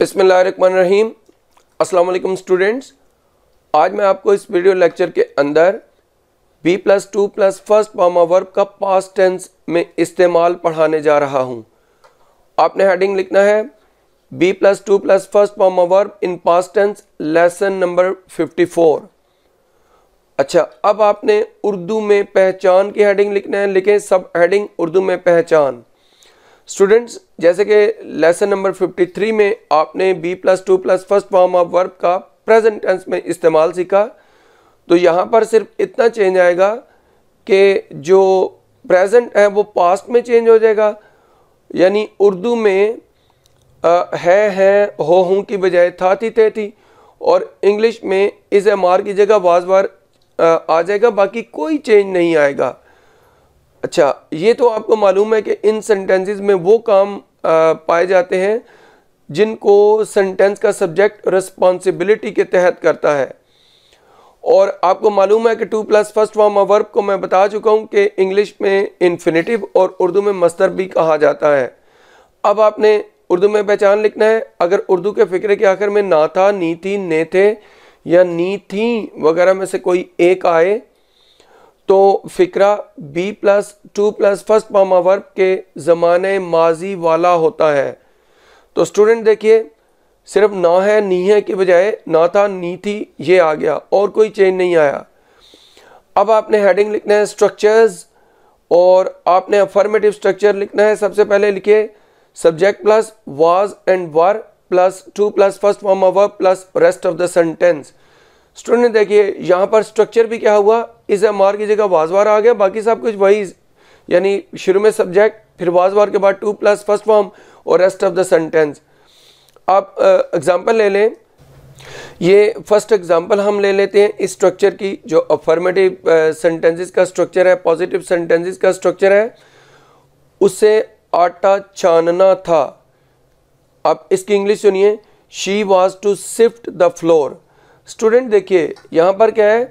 बिसमीम अस्सलाम स्टूडेंट्स आज मैं आपको इस वीडियो लेक्चर के अंदर be plus to plus first form of verb का पास्ट टेंस में इस्तेमाल पढ़ाने जा रहा हूँ आपने हेडिंग लिखना है be plus to plus first form of verb in past tense lesson number 54 अच्छा अब आपने उर्दू में पहचान की हेडिंग लिखना है लिखें सब हेडिंग उर्दू में पहचान स्टूडेंट्स जैसे कि लेसन नंबर 53 में आपने be plus to plus first form of verb का प्रेजेंट टेंस में इस्तेमाल सीखा तो यहाँ पर सिर्फ इतना चेंज आएगा कि जो प्रेजेंट है वो पास्ट में चेंज हो जाएगा यानी उर्दू में आ, है हैं हो हूँ की बजाय था थी थे थी और इंग्लिश में इस एम आर की जगह वाज बार आ जाएगा बाकी कोई चेंज नहीं आएगा अच्छा ये तो आपको मालूम है कि इन सेंटेंसेस में वो काम पाए जाते हैं जिनको सेंटेंस का सब्जेक्ट रिस्पॉन्सिबिलिटी के तहत करता है और आपको मालूम है कि to plus first form of verb को मैं बता चुका हूँ कि इंग्लिश में इन्फिनेटिव और उर्दू में मस्तर भी कहा जाता है अब आपने उर्दू में पहचान लिखना है अगर उर्दू के फ़िक्रे के आखिर में ना था नी थी ने थे या नी थी वगैरह में से कोई एक आए तो फ़िक्रा be plus to plus first form of verb के ज़माने माजी वाला होता है तो स्टूडेंट देखिए सिर्फ ना है नी है के बजाय ना था नी थी ये आ गया और कोई चेंज नहीं आया अब आपने हेडिंग लिखना है स्ट्रक्चर्स और आपने अफर्मेटिव स्ट्रक्चर लिखना है सबसे पहले लिखिए subject plus was and were plus to plus first form of verb plus rest of the sentence student देखिए यहाँ पर स्ट्रक्चर भी क्या हुआ इस एम आर की जगह वाजवार आ गया बाकी सब कुछ वही यानी शुरू में सब्जेक्ट फिर वाजवार के बाद टू प्लस फर्स्ट फॉर्म और रेस्ट ऑफ द सेंटेंस आप एग्ज़ाम्पल ले लें ये फर्स्ट एग्जांपल हम ले लेते हैं इस स्ट्रक्चर की जो अफर्मेटिव सेंटेंसेस का स्ट्रक्चर है पॉजिटिव सेंटेंसेस का स्ट्रक्चर है उससे आटा छानना था आप इसकी इंग्लिश सुनिए she was to shift the floor student देखिए यहाँ पर क्या है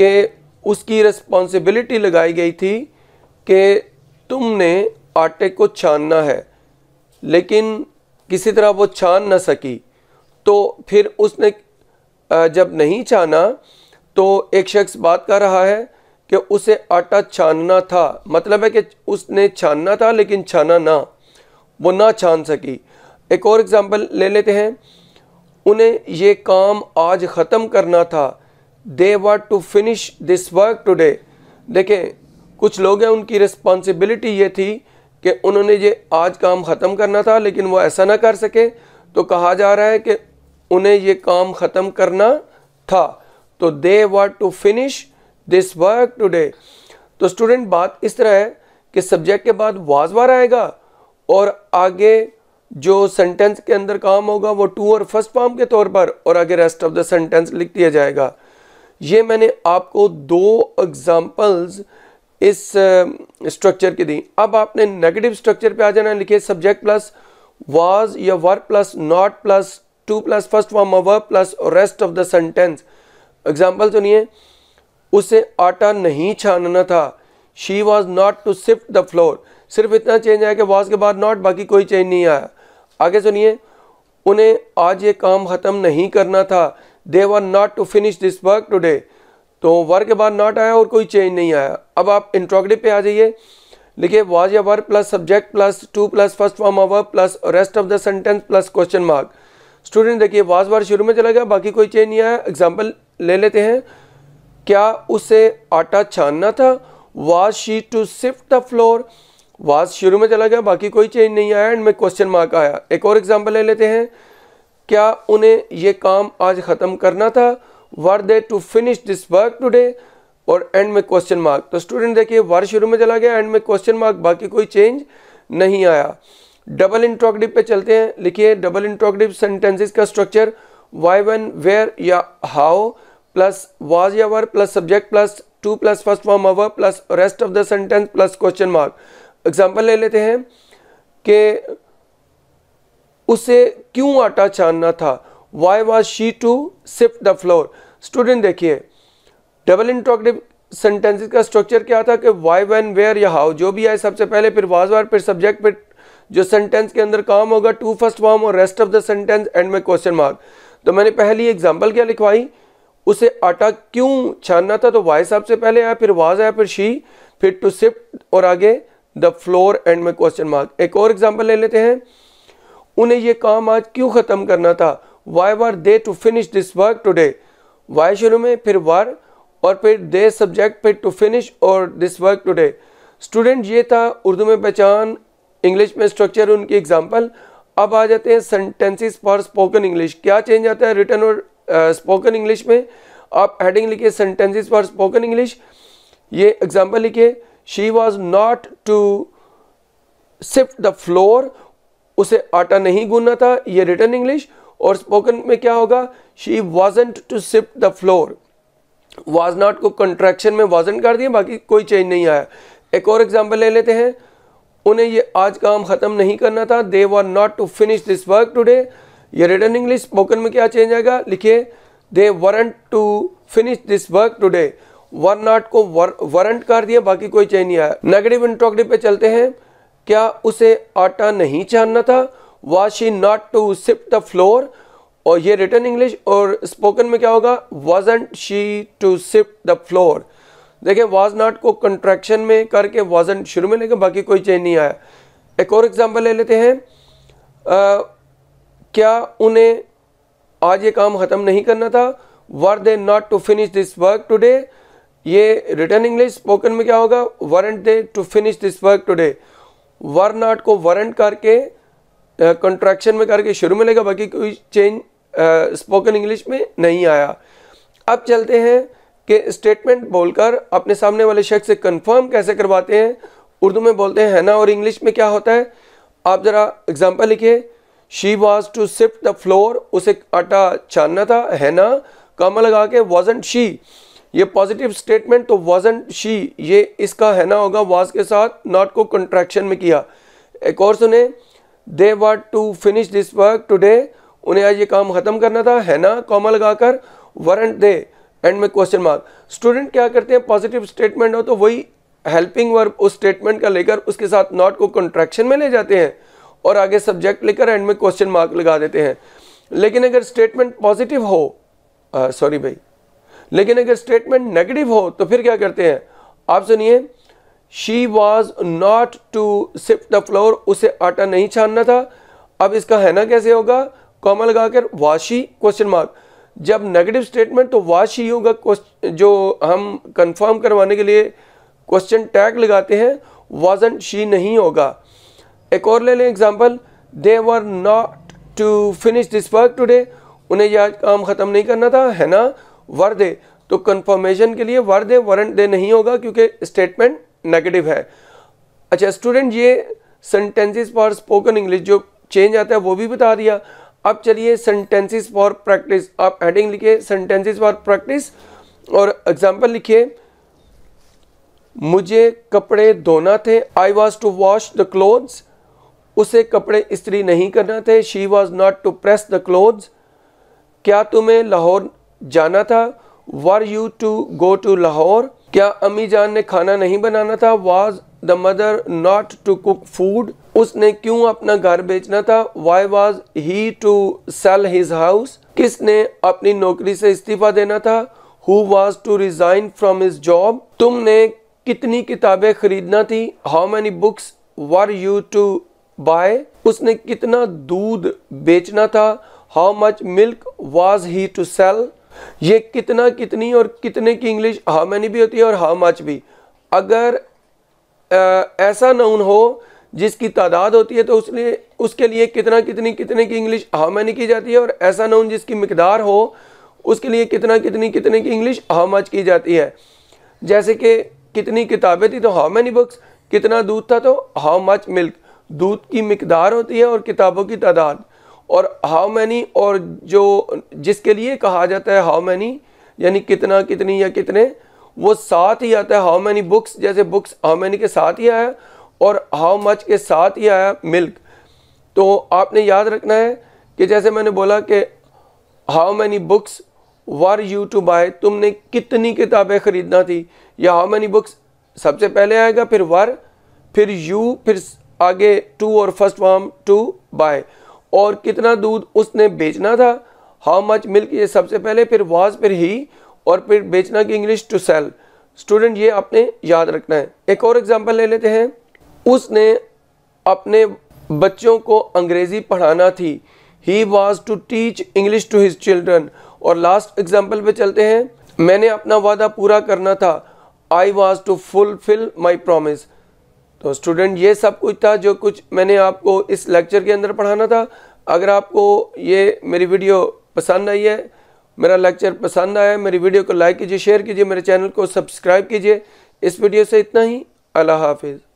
कि उसकी रिस्पॉन्सिबिलिटी लगाई गई थी कि तुमने आटे को छानना है लेकिन किसी तरह वो छान ना सकी तो फिर उसने जब नहीं छाना तो एक शख्स बात कर रहा है कि उसे आटा छानना था मतलब है कि उसने छानना था लेकिन छाना ना वो ना छान सकी एक और एग्ज़ाम्पल ले लेते हैं उन्हें ये काम आज ख़त्म करना था they what to finish this work today देखें कुछ लोग हैं उनकी रिस्पॉन्सिबिलिटी ये थी कि उन्होंने ये आज काम ख़त्म करना था लेकिन वो ऐसा ना कर सके तो कहा जा रहा है कि उन्हें ये काम ख़त्म करना था तो they what to finish this work today तो स्टूडेंट बात इस तरह है कि सब्जेक्ट के बाद वाजवार आएगा और आगे जो सेंटेंस के अंदर काम होगा वो टू और फर्स्ट फॉर्म के तौर पर और आगे रेस्ट ऑफ द सेंटेंस लिख दिया जाएगा ये मैंने आपको दो एग्ज़ाम्पल्स इस स्ट्रक्चर की दी अब आपने नेगेटिव स्ट्रक्चर पे आ जाना लिखे सब्जेक्ट प्लस वाज या were plus not plus to plus first form verb plus rest of the sentence example सुनिए उसे आटा नहीं छानना था she was not to sift the flour सिर्फ इतना चेंज आया कि वॉज के बाद नॉट बाकी कोई चेंज नहीं आया आगे सुनिए उन्हें आज ये काम ख़त्म नहीं करना था they one not to finish this work today तो वर्क के बाद नॉट आया और कोई चेंज नहीं आया अब आप इंट्रोगेटिव पे आ जाइए लिखिए वाज या were plus subject plus to plus first form verb plus rest of the sentence plus question mark student देखिए वाज वर शुरू में चला गया बाकी कोई चेंज नहीं आया एग्जाम्पल ले लेते हैं क्या उसे आटा छानना था was she to sift the flour was शुरू में चला गया बाकी कोई चेंज नहीं आया एंड में क्वेश्चन मार्क आया एक और एग्जाम्पल ले लेते हैं क्या उन्हें ये काम आज ख़त्म करना था were they to finish this work today और एंड में क्वेश्चन मार्क तो स्टूडेंट देखिए वर शुरू में चला गया एंड में क्वेश्चन मार्क बाकी कोई चेंज नहीं आया डबल इंट्रोगेटिव पे चलते हैं लिखिए डबल इंट्रोगेटिव सेंटेंसेस का स्ट्रक्चर वाई वन वेयर या हाउ प्लस वाज या were plus subject plus to plus first form verb plus rest of the sentence plus question mark example ले लेते हैं कि उसे क्यों आटा छानना था why was she to sift the floor student देखिए डबल इंट्रोगेटिव सेंटेंसेस का स्ट्रक्चर क्या था कि वाई वैन वेयर या हाउ जो भी आए सबसे पहले फिर वाज वार फिर सब्जेक्ट फिर जो सेंटेंस के अंदर काम होगा टू फर्स्ट फॉर्म और rest of the sentence end में क्वेश्चन मार्क तो मैंने पहली एग्जाम्पल क्या लिखवाई उसे आटा क्यों छानना था तो वाई साहब से पहले आया फिर वाज आया फिर शी फिर टू सिफ्ट और आगे द फ्लोर एंड में क्वेश्चन मार्क एक और एग्जाम्पल ले लेते हैं उन्हें यह काम आज क्यों ख़त्म करना था why were they to finish this work today why शुरू में फिर वार और फिर दे सब्जेक्ट फिर टू फिनिश और दिस वर्क टुडे स्टूडेंट ये था उर्दू में पहचान इंग्लिश में स्ट्रक्चर उनकी एग्जाम्पल अब आ जाते हैं सेंटेंसिस फॉर स्पोकन इंग्लिश क्या चेंज आता है रिटर्न और स्पोकन uh, इंग्लिश में आप हेडिंग लिखिए सेंटेंसिस फॉर स्पोकन इंग्लिश ये एग्जाम्पल लिखिए she was not to sift the flour उसे आटा नहीं गूंदना था ये रिटर्न इंग्लिश और स्पोकन में क्या होगा she wasn't to sift the flour was not को कंट्रैक्शन में वॉजेंट कर दिया बाकी कोई चेंज नहीं आया एक और एग्जाम्पल ले लेते हैं उन्हें ये आज काम ख़त्म नहीं करना था they were not to finish this work today ये रिटर्न इंग्लिश स्पोकन में क्या चेंज आएगा लिखिए they weren't to finish this work today were not को वर, वरंट कर दिया बाकी कोई चेंज नहीं आया नेगेटिव इंट्रोगेटिव पे चलते हैं क्या उसे आटा नहीं छानना था was she not to sift the flour और ये रिटर्न इंग्लिश और स्पोकन में क्या होगा wasn't she to sift the flour देखें वॉज नॉट को कंट्रैक्शन में करके वॉजेंट शुरू में लेकिन बाकी कोई चेंज नहीं आया एक और एग्जाम्पल ले लेते हैं आ, क्या उन्हें आज ये काम ख़त्म नहीं करना था were they not to finish this work today ये रिटर्न इंग्लिश स्पोकन में क्या होगा weren't they to finish this work today were not को वरंट करके कंट्रैक्शन में करके शुरू में लेगा बाकी कोई चेंज स्पोकन इंग्लिश में नहीं आया अब चलते हैं कि स्टेटमेंट बोलकर अपने सामने वाले शख्स से कंफर्म कैसे करवाते हैं उर्दू में बोलते हैं ना और इंग्लिश में क्या होता है आप ज़रा एग्जाम्पल लिखिए she was to sift the flour उसे आटा छानना था है ना कम लगा के वॉजेंट शी ये पॉजिटिव स्टेटमेंट तो वजन शी ये इसका है ना होगा वाज के साथ नॉट को कंट्रैक्शन में किया एक और सुने they what to finish this work today उन्हें आज ये काम ख़त्म करना था है ना कॉमा लगाकर वरंट दे एंड में क्वेश्चन मार्क स्टूडेंट क्या करते हैं पॉजिटिव स्टेटमेंट हो तो वही हेल्पिंग वर्ब उस स्टेटमेंट का लेकर उसके साथ नॉट को कंट्रैक्शन में ले जाते हैं और आगे सब्जेक्ट लेकर एंड में क्वेश्चन मार्क लगा देते हैं लेकिन अगर स्टेटमेंट पॉजिटिव हो सॉरी भाई लेकिन अगर स्टेटमेंट नेगेटिव हो तो फिर क्या करते हैं आप सुनिए she was not to sift the flour उसे आटा नहीं छानना था अब इसका है ना कैसे होगा कॉमा लगाकर वाशी क्वेश्चन मार्क जब नेगेटिव स्टेटमेंट तो वाश ही होगा जो हम कंफर्म करवाने के लिए क्वेश्चन टैग लगाते हैं वाजन शी नहीं होगा एक और ले लें example they were not to finish this work today उन्हें यह काम ख़त्म नहीं करना था है ना दे तो कंफर्मेशन के लिए दे वरंट दे नहीं होगा क्योंकि स्टेटमेंट नेगेटिव है अच्छा स्टूडेंट ये सेंटेंसेस फॉर स्पोकन इंग्लिश जो चेंज आता है वो भी बता दिया अब चलिए सेंटेंसेस फॉर प्रैक्टिस आप हेडिंग लिखिए सेंटेंसेस फॉर प्रैक्टिस और एग्जाम्पल लिखिए मुझे कपड़े धोना थे I was to wash the clothes उसे कपड़े इस्त्री नहीं करना थे she was not to press the clothes क्या तुम्हें लाहौर जाना था were you to go to Lahore क्या अम्मी जान ने खाना नहीं बनाना था was the mother not to cook food उसने क्यों अपना घर बेचना था why was he to sell his house किसने अपनी नौकरी से इस्तीफा देना था who was to resign from his job तुमने कितनी किताबें खरीदना थी how many books were you to buy उसने कितना दूध बेचना था how much milk was he to sell ये कितना कितनी और कितने की इंग्लिश हाउ मैनी भी होती है और हाउ मच भी अगर आ, ऐसा नाउन हो जिसकी तादाद होती है तो उसने उसके लिए कितना कितनी कितने की इंग्लिश हाउ मैनी की जाती है और ऐसा नाउन जिसकी मकदार हो उसके लिए कितना कितनी कितने की इंग्लिश हाउ मच की जाती है जैसे कि कितनी किताबें थी तो हाउ मैनी बुक्स कितना दूध था तो हाउ मच मिल्क दूध की मकदार होती है और किताबों की तादाद और हाउ मैनी और जो जिसके लिए कहा जाता है हाउ मैनी यानी कितना कितनी या कितने वो साथ ही आता है हाउ मैनी बुक्स जैसे बुक्स हाउ मैनी के साथ ही आया और हाउ मच के साथ ही आया मिल्क तो आपने याद रखना है कि जैसे मैंने बोला कि how many books were you to buy तुमने कितनी किताबें ख़रीदना थी या हाउ मैनी बुक्स सबसे पहले आएगा फिर वर फिर यू फिर आगे टू और फर्स्ट वाम टू बाय और कितना दूध उसने बेचना था हाउ मच मिल्क ये सबसे पहले फिर वाज फिर ही और फिर बेचना की इंग्लिश टू सेल स्टूडेंट ये आपने याद रखना है एक और एग्जाम्पल ले लेते हैं उसने अपने बच्चों को अंग्रेज़ी पढ़ाना थी he was to teach English to his children और लास्ट एग्जाम्पल पे चलते हैं मैंने अपना वादा पूरा करना था I was to fulfil my promise तो स्टूडेंट ये सब कुछ था जो कुछ मैंने आपको इस लेक्चर के अंदर पढ़ाना था अगर आपको ये मेरी वीडियो पसंद आई है मेरा लेक्चर पसंद आया मेरी वीडियो को लाइक कीजिए शेयर कीजिए मेरे चैनल को सब्सक्राइब कीजिए इस वीडियो से इतना ही अल्लाह हाफिज़